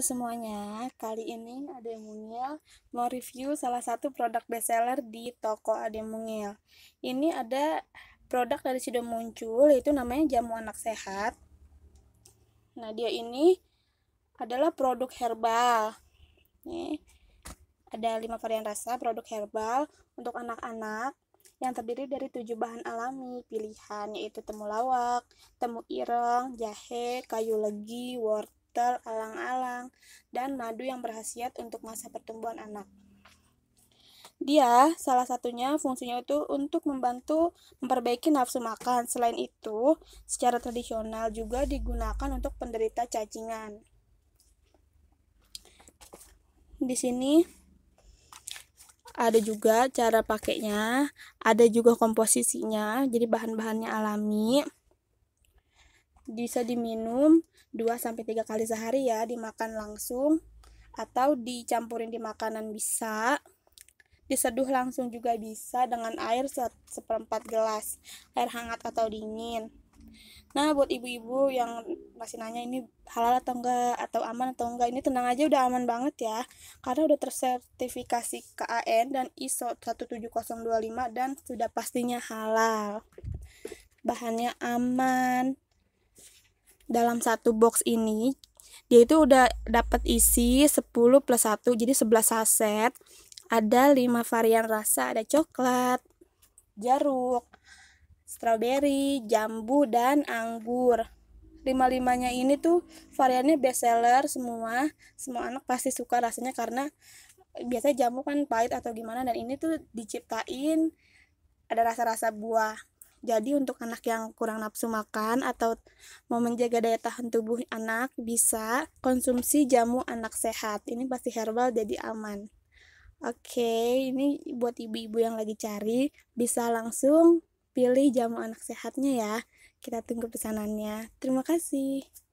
semuanya, kali ini Ade Mungil mau review salah satu produk bestseller di toko Ade Mungil. Ini ada produk dari sudah Muncul, yaitu namanya Jamu Anak Sehat. Nah, dia ini adalah produk herbal. Nih, ada lima varian rasa produk herbal untuk anak-anak yang terdiri dari tujuh bahan alami pilihan yaitu temulawak, temu ireng, jahe, kayu legi, wortel, wortel, alang-alang, dan madu yang berhasiat untuk masa pertumbuhan anak. Dia salah satunya fungsinya itu untuk membantu memperbaiki nafsu makan. Selain itu, secara tradisional juga digunakan untuk penderita cacingan. Di sini ada juga cara pakainya, ada juga komposisinya, jadi bahan-bahannya alami bisa diminum 2 3 kali sehari ya, dimakan langsung atau dicampurin di makanan bisa. Diseduh langsung juga bisa dengan air seperempat gelas, air hangat atau dingin. Nah, buat ibu-ibu yang masih nanya ini halal atau enggak atau aman atau enggak, ini tenang aja udah aman banget ya. Karena udah tersertifikasi KAN dan ISO 17025 dan sudah pastinya halal. Bahannya aman, dalam satu box ini dia itu udah dapat isi 10 plus 1 jadi 11 saset ada 5 varian rasa ada coklat jeruk strawberry jambu dan anggur lima limanya ini tuh variannya best seller semua semua anak pasti suka rasanya karena biasanya jamu kan pahit atau gimana dan ini tuh diciptain ada rasa-rasa buah jadi untuk anak yang kurang nafsu makan atau mau menjaga daya tahan tubuh anak bisa konsumsi jamu anak sehat. Ini pasti herbal jadi aman. Oke, ini buat ibu-ibu yang lagi cari bisa langsung pilih jamu anak sehatnya ya. Kita tunggu pesanannya. Terima kasih.